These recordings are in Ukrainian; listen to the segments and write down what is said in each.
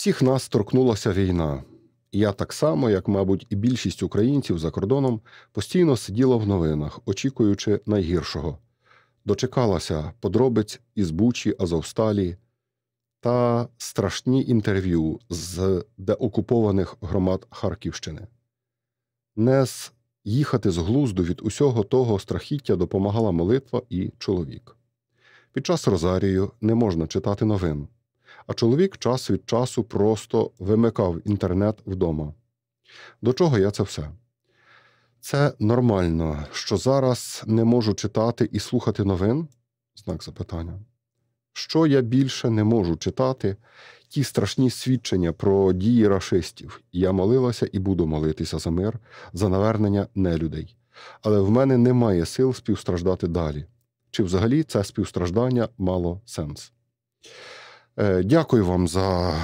Всіх нас торкнулася війна. Я так само, як, мабуть, і більшість українців за кордоном, постійно сиділа в новинах, очікуючи найгіршого. Дочекалася подробиць із Бучі, Азовсталі та страшні інтерв'ю з деокупованих громад Харківщини. Не з їхати з глузду від усього того страхіття допомагала молитва і чоловік. Під час Розарію не можна читати новин а чоловік час від часу просто вимикав інтернет вдома. До чого я це все? Це нормально, що зараз не можу читати і слухати новин? Знак запитання. Що я більше не можу читати? Ті страшні свідчення про дії расистів? Я молилася і буду молитися за мир, за навернення нелюдей. Але в мене немає сил співстраждати далі. Чи взагалі це співстраждання мало сенс? Е, дякую вам за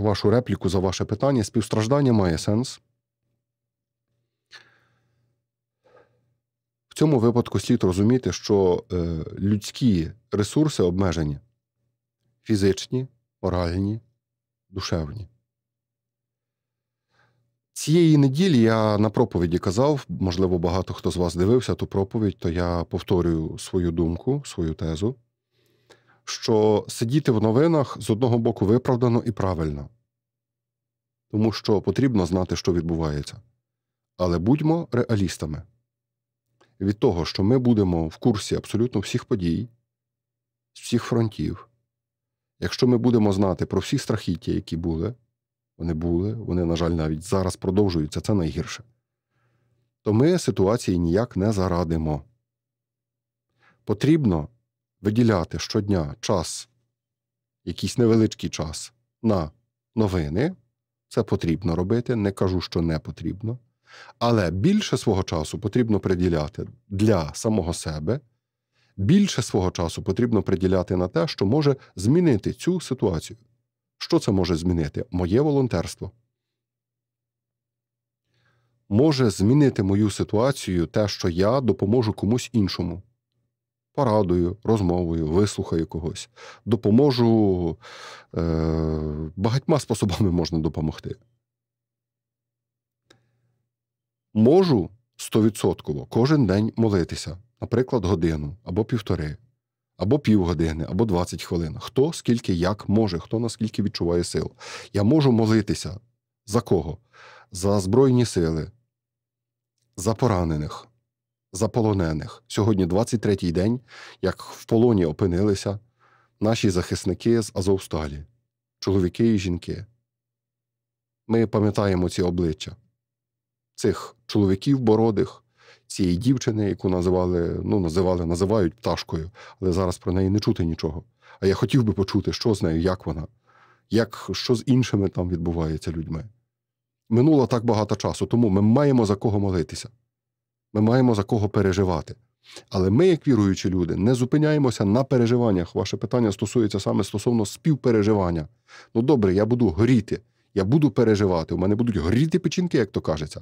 вашу репліку, за ваше питання. Співстраждання має сенс. В цьому випадку слід розуміти, що е, людські ресурси обмежені фізичні, моральні, душевні. Цієї неділі я на проповіді казав, можливо, багато хто з вас дивився ту проповідь, то я повторюю свою думку, свою тезу що сидіти в новинах з одного боку виправдано і правильно, тому що потрібно знати, що відбувається. Але будьмо реалістами. Від того, що ми будемо в курсі абсолютно всіх подій, з всіх фронтів, якщо ми будемо знати про всі страхіття, які були, вони були, вони, на жаль, навіть зараз продовжуються, це найгірше, то ми ситуації ніяк не зарадимо. Потрібно виділяти щодня час, якийсь невеличкий час на новини. Це потрібно робити, не кажу, що не потрібно. Але більше свого часу потрібно приділяти для самого себе, більше свого часу потрібно приділяти на те, що може змінити цю ситуацію. Що це може змінити? Моє волонтерство. Може змінити мою ситуацію те, що я допоможу комусь іншому порадою, розмовою, вислухаю когось, допоможу е, багатьма способами можна допомогти. Можу стовідсотково кожен день молитися, наприклад, годину або півтори, або півгодини, або 20 хвилин. Хто скільки як може, хто наскільки відчуває сил. Я можу молитися за кого? За Збройні сили, за поранених, заполонених. Сьогодні 23-й день, як в полоні опинилися наші захисники з Азовсталі, чоловіки і жінки. Ми пам'ятаємо ці обличчя цих чоловіків бородих, цієї дівчини, яку називали, ну, називали, називають пташкою, але зараз про неї не чути нічого. А я хотів би почути, що з нею, як вона, як, що з іншими там відбувається людьми. Минуло так багато часу, тому ми маємо за кого молитися. Ми маємо за кого переживати. Але ми, як віруючі люди, не зупиняємося на переживаннях. Ваше питання стосується саме стосовно співпереживання. Ну добре, я буду горіти, я буду переживати, у мене будуть горіти печінки, як то кажеться.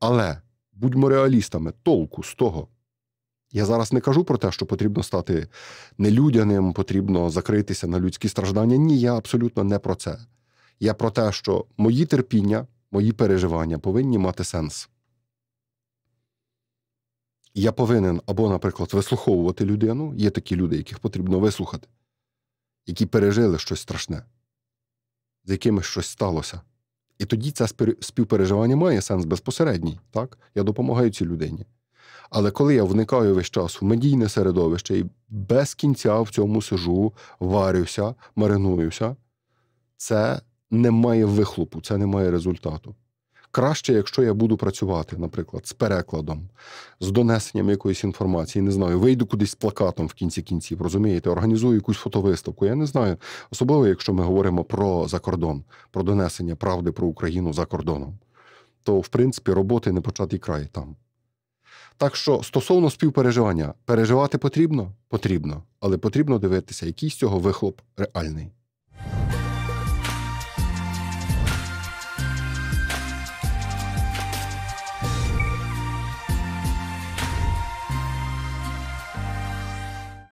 Але будьмо реалістами, толку з того. Я зараз не кажу про те, що потрібно стати нелюдяним, потрібно закритися на людські страждання. Ні, я абсолютно не про це. Я про те, що мої терпіння, мої переживання повинні мати сенс я повинен або, наприклад, вислуховувати людину. Є такі люди, яких потрібно вислухати, які пережили щось страшне, з якими щось сталося. І тоді це співпереживання має сенс безпосередній. так? Я допомагаю цій людині. Але коли я вникаю весь час в медійне середовище і без кінця в цьому сижу, варюся, маринуюся, це не має вихлопу, це не має результату краще, якщо я буду працювати, наприклад, з перекладом, з донесенням якоїсь інформації, не знаю, вийду кудись з плакатом в кінці кінців, розумієте, організую якусь фотовиставку. Я не знаю, особливо, якщо ми говоримо про закордон, про донесення правди про Україну за кордоном, то в принципі роботи не початий край там. Так що стосовно співпереживання, переживати потрібно? Потрібно, але потрібно дивитися, який з цього вихлоп реальний.